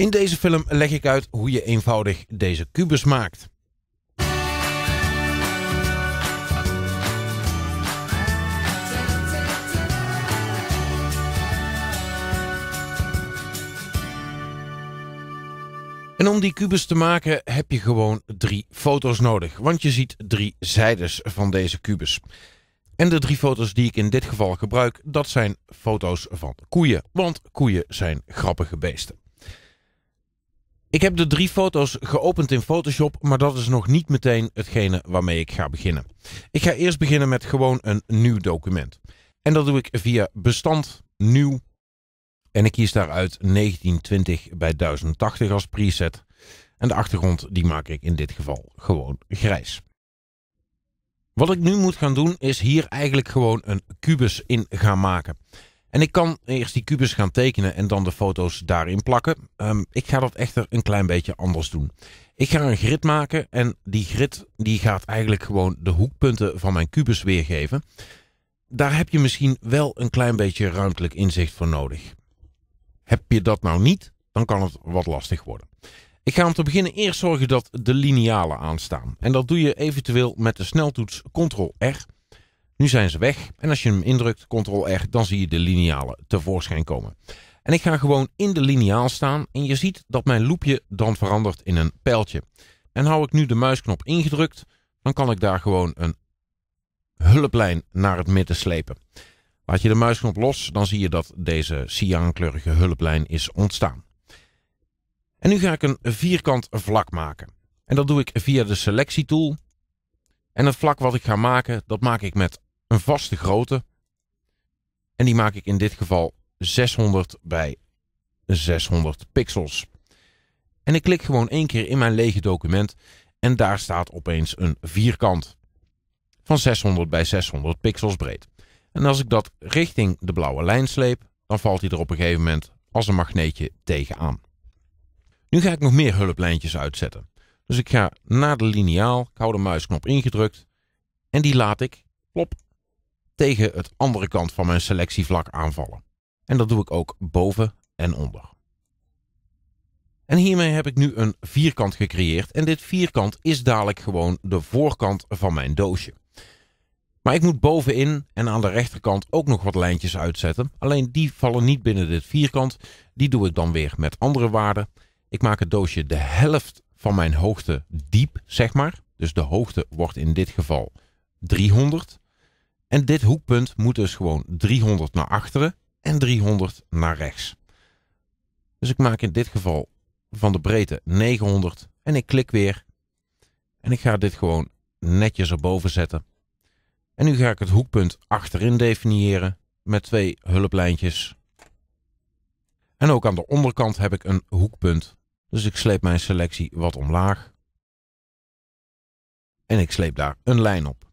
In deze film leg ik uit hoe je eenvoudig deze kubus maakt. En om die kubus te maken heb je gewoon drie foto's nodig, want je ziet drie zijdes van deze kubus. En de drie foto's die ik in dit geval gebruik, dat zijn foto's van koeien, want koeien zijn grappige beesten. Ik heb de drie foto's geopend in Photoshop, maar dat is nog niet meteen hetgene waarmee ik ga beginnen. Ik ga eerst beginnen met gewoon een nieuw document. En dat doe ik via bestand, nieuw. En ik kies daaruit 1920 bij 1080 als preset. En de achtergrond die maak ik in dit geval gewoon grijs. Wat ik nu moet gaan doen is hier eigenlijk gewoon een kubus in gaan maken. En ik kan eerst die kubus gaan tekenen en dan de foto's daarin plakken. Ehm, ik ga dat echter een klein beetje anders doen. Ik ga een grid maken en die grid die gaat eigenlijk gewoon de hoekpunten van mijn kubus weergeven. Daar heb je misschien wel een klein beetje ruimtelijk inzicht voor nodig. Heb je dat nou niet, dan kan het wat lastig worden. Ik ga om te beginnen eerst zorgen dat de linealen aanstaan. En dat doe je eventueel met de sneltoets Ctrl-R. Nu zijn ze weg en als je hem indrukt, ctrl-r, dan zie je de linealen tevoorschijn komen. En ik ga gewoon in de lineaal staan en je ziet dat mijn loopje dan verandert in een pijltje. En hou ik nu de muisknop ingedrukt, dan kan ik daar gewoon een hulplijn naar het midden slepen. Laat je de muisknop los, dan zie je dat deze cyankleurige hulplijn is ontstaan. En nu ga ik een vierkant vlak maken. En dat doe ik via de selectietool. En het vlak wat ik ga maken, dat maak ik met een vaste grootte. En die maak ik in dit geval 600 bij 600 pixels. En ik klik gewoon één keer in mijn lege document en daar staat opeens een vierkant van 600 bij 600 pixels breed. En als ik dat richting de blauwe lijn sleep, dan valt hij er op een gegeven moment als een magneetje tegenaan. Nu ga ik nog meer hulplijntjes uitzetten. Dus ik ga naar de liniaal, ik hou de muisknop ingedrukt en die laat ik, klop tegen het andere kant van mijn selectievlak aanvallen. En dat doe ik ook boven en onder. En hiermee heb ik nu een vierkant gecreëerd en dit vierkant is dadelijk gewoon de voorkant van mijn doosje. Maar ik moet bovenin en aan de rechterkant ook nog wat lijntjes uitzetten. Alleen die vallen niet binnen dit vierkant. Die doe ik dan weer met andere waarden. Ik maak het doosje de helft van mijn hoogte diep, zeg maar. Dus de hoogte wordt in dit geval 300. En dit hoekpunt moet dus gewoon 300 naar achteren en 300 naar rechts. Dus ik maak in dit geval van de breedte 900 en ik klik weer. En ik ga dit gewoon netjes erboven zetten. En nu ga ik het hoekpunt achterin definiëren met twee hulplijntjes. En ook aan de onderkant heb ik een hoekpunt. Dus ik sleep mijn selectie wat omlaag. En ik sleep daar een lijn op.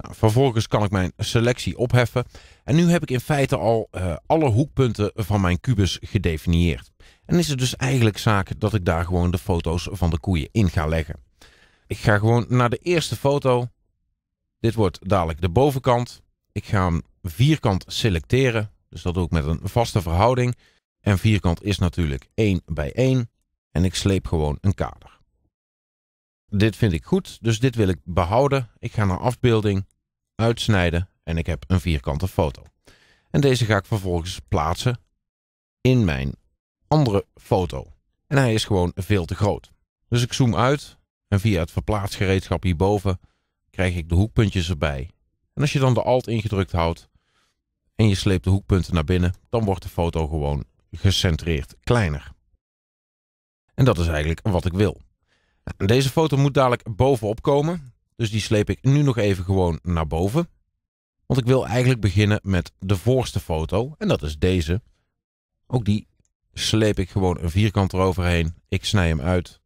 Nou, vervolgens kan ik mijn selectie opheffen en nu heb ik in feite al eh, alle hoekpunten van mijn kubus gedefinieerd. En is het dus eigenlijk zaak dat ik daar gewoon de foto's van de koeien in ga leggen. Ik ga gewoon naar de eerste foto. Dit wordt dadelijk de bovenkant. Ik ga hem vierkant selecteren, dus dat doe ik met een vaste verhouding. En vierkant is natuurlijk 1 bij 1 en ik sleep gewoon een kader dit vind ik goed, dus dit wil ik behouden. Ik ga naar afbeelding, uitsnijden en ik heb een vierkante foto. En deze ga ik vervolgens plaatsen in mijn andere foto. En hij is gewoon veel te groot. Dus ik zoom uit en via het verplaatsgereedschap hierboven krijg ik de hoekpuntjes erbij. En als je dan de alt ingedrukt houdt en je sleept de hoekpunten naar binnen, dan wordt de foto gewoon gecentreerd kleiner. En dat is eigenlijk wat ik wil. Deze foto moet dadelijk bovenop komen. Dus die sleep ik nu nog even gewoon naar boven. Want ik wil eigenlijk beginnen met de voorste foto. En dat is deze. Ook die sleep ik gewoon een vierkant eroverheen. Ik snij hem uit.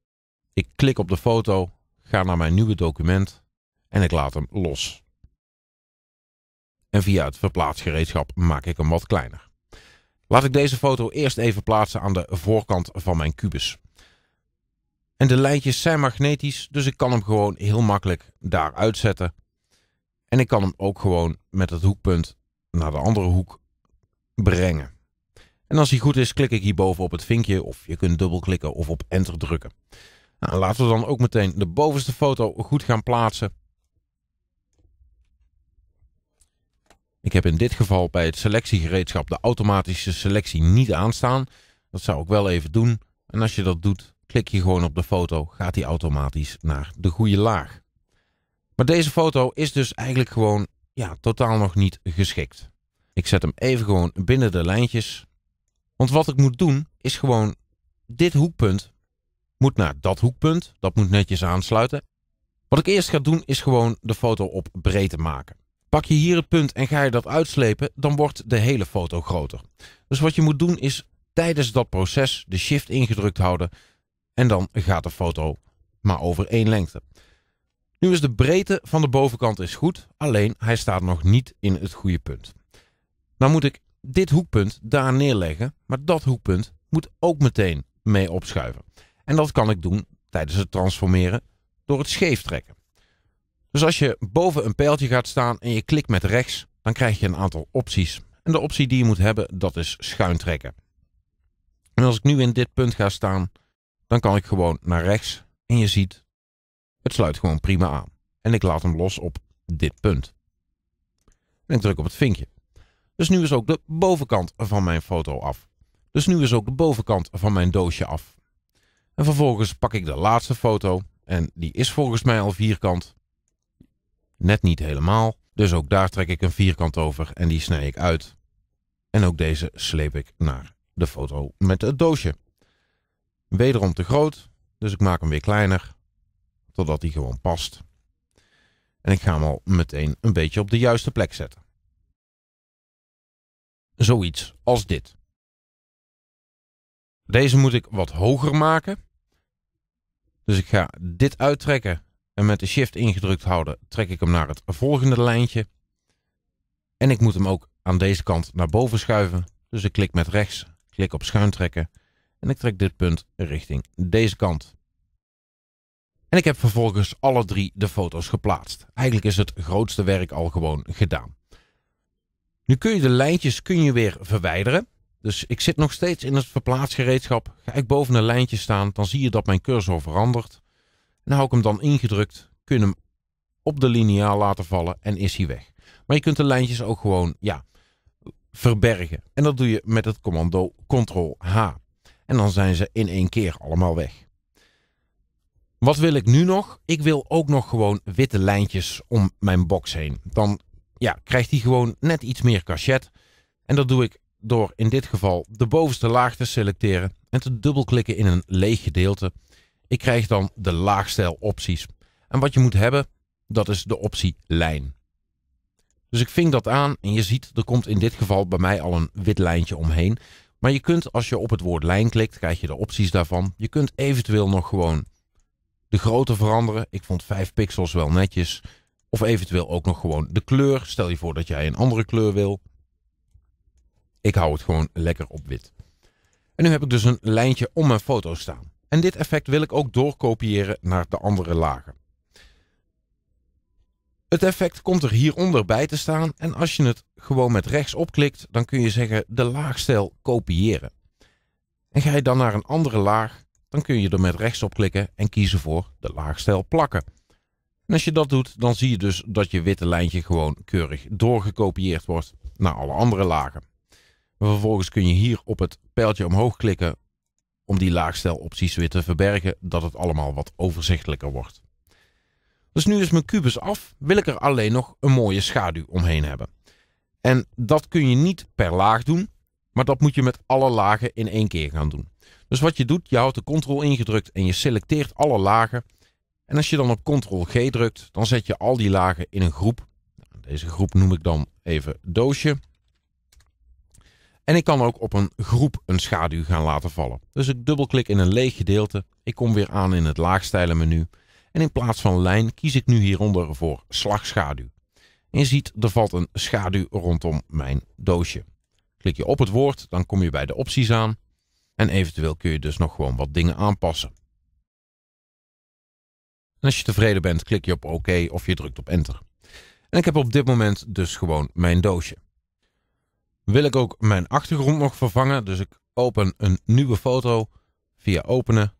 Ik klik op de foto. Ga naar mijn nieuwe document. En ik laat hem los. En via het verplaatsgereedschap maak ik hem wat kleiner. Laat ik deze foto eerst even plaatsen aan de voorkant van mijn kubus. En de lijntjes zijn magnetisch, dus ik kan hem gewoon heel makkelijk daar uitzetten. En ik kan hem ook gewoon met het hoekpunt naar de andere hoek brengen. En als hij goed is, klik ik hierboven op het vinkje of je kunt dubbelklikken of op enter drukken. Nou, laten we dan ook meteen de bovenste foto goed gaan plaatsen. Ik heb in dit geval bij het selectiegereedschap de automatische selectie niet aanstaan. Dat zou ik wel even doen. En als je dat doet, Klik je gewoon op de foto, gaat die automatisch naar de goede laag. Maar deze foto is dus eigenlijk gewoon ja, totaal nog niet geschikt. Ik zet hem even gewoon binnen de lijntjes. Want wat ik moet doen is gewoon dit hoekpunt moet naar dat hoekpunt. Dat moet netjes aansluiten. Wat ik eerst ga doen is gewoon de foto op breedte maken. Pak je hier het punt en ga je dat uitslepen, dan wordt de hele foto groter. Dus wat je moet doen is tijdens dat proces de shift ingedrukt houden, en dan gaat de foto maar over één lengte. Nu is de breedte van de bovenkant is goed, alleen hij staat nog niet in het goede punt. Dan moet ik dit hoekpunt daar neerleggen, maar dat hoekpunt moet ook meteen mee opschuiven. En dat kan ik doen tijdens het transformeren door het scheef trekken. Dus als je boven een pijltje gaat staan en je klikt met rechts, dan krijg je een aantal opties. En de optie die je moet hebben, dat is schuin trekken. En als ik nu in dit punt ga staan, dan kan ik gewoon naar rechts en je ziet, het sluit gewoon prima aan. En ik laat hem los op dit punt. En ik druk op het vinkje. Dus nu is ook de bovenkant van mijn foto af. Dus nu is ook de bovenkant van mijn doosje af. En vervolgens pak ik de laatste foto. En die is volgens mij al vierkant. Net niet helemaal. Dus ook daar trek ik een vierkant over en die snij ik uit. En ook deze sleep ik naar de foto met het doosje wederom te groot. Dus ik maak hem weer kleiner, totdat hij gewoon past. En ik ga hem al meteen een beetje op de juiste plek zetten. Zoiets als dit. Deze moet ik wat hoger maken. Dus ik ga dit uittrekken en met de shift ingedrukt houden trek ik hem naar het volgende lijntje. En ik moet hem ook aan deze kant naar boven schuiven. Dus ik klik met rechts, klik op schuin trekken en ik trek dit punt richting deze kant. En ik heb vervolgens alle drie de foto's geplaatst. Eigenlijk is het grootste werk al gewoon gedaan. Nu kun je de lijntjes kun je weer verwijderen. Dus ik zit nog steeds in het verplaatsgereedschap. Ga ik boven een lijntje staan, dan zie je dat mijn cursor verandert. En hou ik hem dan ingedrukt, kun je hem op de lineaal laten vallen en is hij weg. Maar je kunt de lijntjes ook gewoon ja, verbergen. En dat doe je met het commando Ctrl-H. En dan zijn ze in één keer allemaal weg. Wat wil ik nu nog? Ik wil ook nog gewoon witte lijntjes om mijn box heen. Dan ja, krijgt hij gewoon net iets meer cachet. En dat doe ik door in dit geval de bovenste laag te selecteren en te dubbelklikken in een leeg gedeelte. Ik krijg dan de laagstijl opties. En wat je moet hebben, dat is de optie lijn. Dus ik ving dat aan en je ziet, er komt in dit geval bij mij al een wit lijntje omheen. Maar je kunt, als je op het woord lijn klikt, krijg je de opties daarvan. Je kunt eventueel nog gewoon de grootte veranderen. Ik vond 5 pixels wel netjes. Of eventueel ook nog gewoon de kleur. Stel je voor dat jij een andere kleur wil. Ik hou het gewoon lekker op wit. En nu heb ik dus een lijntje om mijn foto staan. En dit effect wil ik ook doorkopiëren naar de andere lagen. Het effect komt er hieronder bij te staan en als je het gewoon met rechts opklikt, dan kun je zeggen de laagstijl kopiëren. En ga je dan naar een andere laag, dan kun je er met rechts op klikken en kiezen voor de laagstijl plakken. En als je dat doet, dan zie je dus dat je witte lijntje gewoon keurig doorgekopieerd wordt naar alle andere lagen. Vervolgens kun je hier op het pijltje omhoog klikken om die laagstel-opties weer te verbergen, dat het allemaal wat overzichtelijker wordt. Dus nu is mijn kubus af, wil ik er alleen nog een mooie schaduw omheen hebben. En dat kun je niet per laag doen, maar dat moet je met alle lagen in één keer gaan doen. Dus wat je doet, je houdt de Ctrl ingedrukt en je selecteert alle lagen. En als je dan op Ctrl-G drukt, dan zet je al die lagen in een groep. Deze groep noem ik dan even doosje. En ik kan ook op een groep een schaduw gaan laten vallen. Dus ik dubbelklik in een leeg gedeelte. Ik kom weer aan in het laagstijlen menu. En in plaats van lijn kies ik nu hieronder voor slagschaduw. En je ziet, er valt een schaduw rondom mijn doosje. Klik je op het woord, dan kom je bij de opties aan. En eventueel kun je dus nog gewoon wat dingen aanpassen. En als je tevreden bent, klik je op OK of je drukt op Enter. En ik heb op dit moment dus gewoon mijn doosje. Wil ik ook mijn achtergrond nog vervangen, dus ik open een nieuwe foto via openen.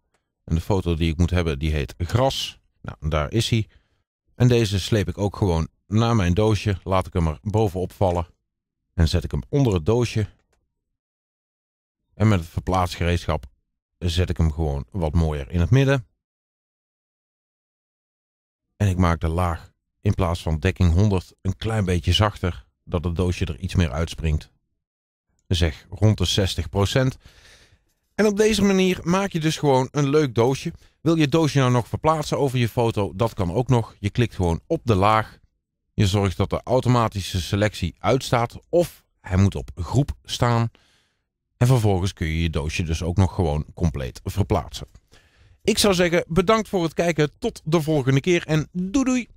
En de foto die ik moet hebben, die heet gras. Nou, daar is hij. En deze sleep ik ook gewoon naar mijn doosje. Laat ik hem er bovenop vallen. En zet ik hem onder het doosje. En met het verplaatsgereedschap zet ik hem gewoon wat mooier in het midden. En ik maak de laag in plaats van dekking 100 een klein beetje zachter. Dat het doosje er iets meer uitspringt. Zeg rond de 60 procent. En op deze manier maak je dus gewoon een leuk doosje. Wil je het doosje nou nog verplaatsen over je foto? Dat kan ook nog. Je klikt gewoon op de laag. Je zorgt dat de automatische selectie uitstaat of hij moet op groep staan. En vervolgens kun je je doosje dus ook nog gewoon compleet verplaatsen. Ik zou zeggen bedankt voor het kijken. Tot de volgende keer en doei doei!